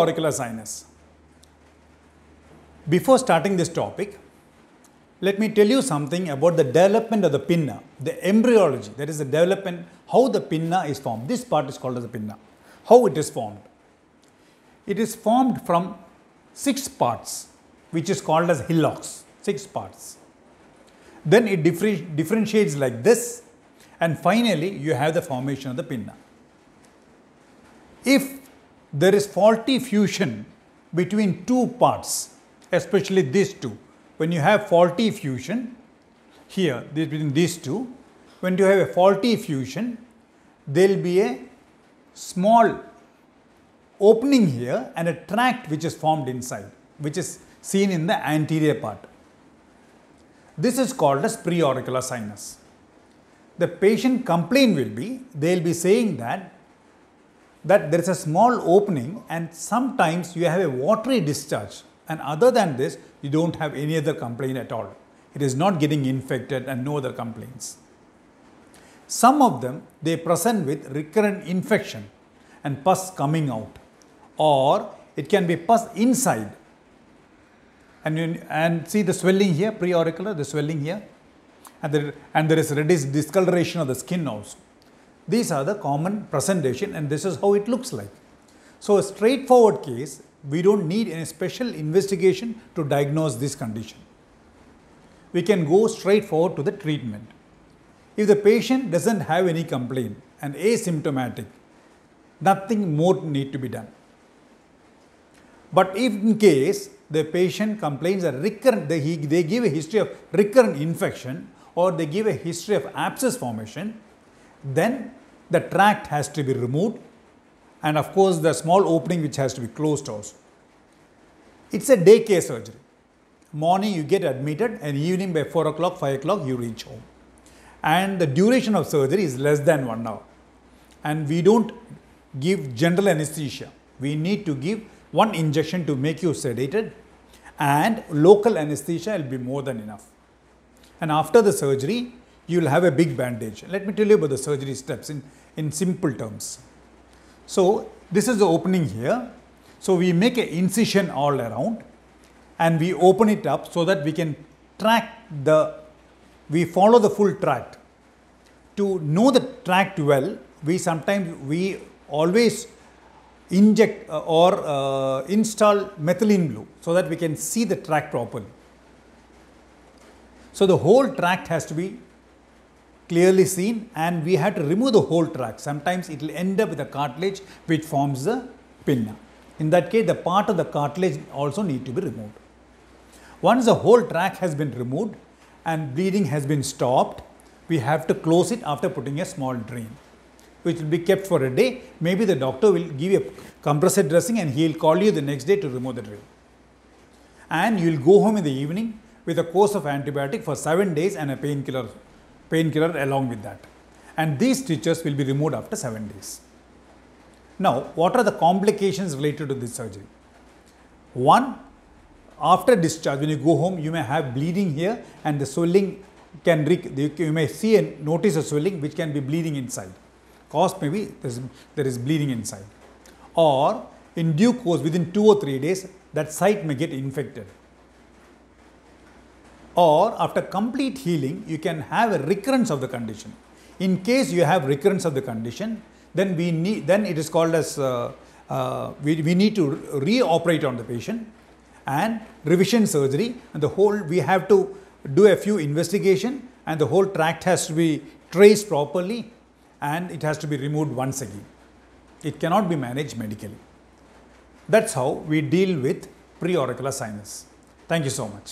auricular sinus. Before starting this topic, let me tell you something about the development of the pinna, the embryology, that is the development, how the pinna is formed. This part is called as the pinna. How it is formed? It is formed from six parts, which is called as hillocks, six parts. Then it differentiates like this and finally you have the formation of the pinna. If there is faulty fusion between two parts, especially these two. When you have faulty fusion here between these two, when you have a faulty fusion, there will be a small opening here and a tract which is formed inside, which is seen in the anterior part. This is called as preauricular sinus. The patient complaint will be, they will be saying that that there is a small opening and sometimes you have a watery discharge and other than this you don't have any other complaint at all. It is not getting infected and no other complaints. Some of them they present with recurrent infection and pus coming out or it can be pus inside and, you, and see the swelling here preauricular the swelling here and there, and there is reddish discoloration of the skin also. These are the common presentation and this is how it looks like. So a straightforward case, we don't need any special investigation to diagnose this condition. We can go straightforward to the treatment. If the patient doesn't have any complaint and asymptomatic, nothing more need to be done. But if in case the patient complains a recurrent, they, they give a history of recurrent infection or they give a history of abscess formation, then the tract has to be removed and of course the small opening which has to be closed also. It's a day care surgery. Morning you get admitted and evening by 4 o'clock, 5 o'clock you reach home. And the duration of surgery is less than 1 hour. And we don't give general anesthesia. We need to give one injection to make you sedated and local anesthesia will be more than enough. And after the surgery, you will have a big bandage. Let me tell you about the surgery steps in, in simple terms. So, this is the opening here. So, we make an incision all around and we open it up so that we can track the, we follow the full tract. To know the tract well, we sometimes, we always inject uh, or uh, install methylene blue so that we can see the tract properly. So, the whole tract has to be clearly seen and we had to remove the whole track. Sometimes it will end up with a cartilage which forms the pinna. In that case, the part of the cartilage also need to be removed. Once the whole track has been removed and bleeding has been stopped, we have to close it after putting a small drain which will be kept for a day. Maybe the doctor will give you a compressor dressing and he will call you the next day to remove the drain. And you will go home in the evening with a course of antibiotic for 7 days and a painkiller painkiller along with that and these stitches will be removed after 7 days. Now, what are the complications related to this surgery? One, after discharge, when you go home, you may have bleeding here and the swelling can, you may see and notice a swelling which can be bleeding inside. Cause maybe there is bleeding inside. Or in due course, within two or three days, that site may get infected or after complete healing you can have a recurrence of the condition. In case you have recurrence of the condition then we need then it is called as uh, uh, we, we need to reoperate on the patient and revision surgery and the whole we have to do a few investigation and the whole tract has to be traced properly and it has to be removed once again. It cannot be managed medically. That's how we deal with preauricular sinus. Thank you so much.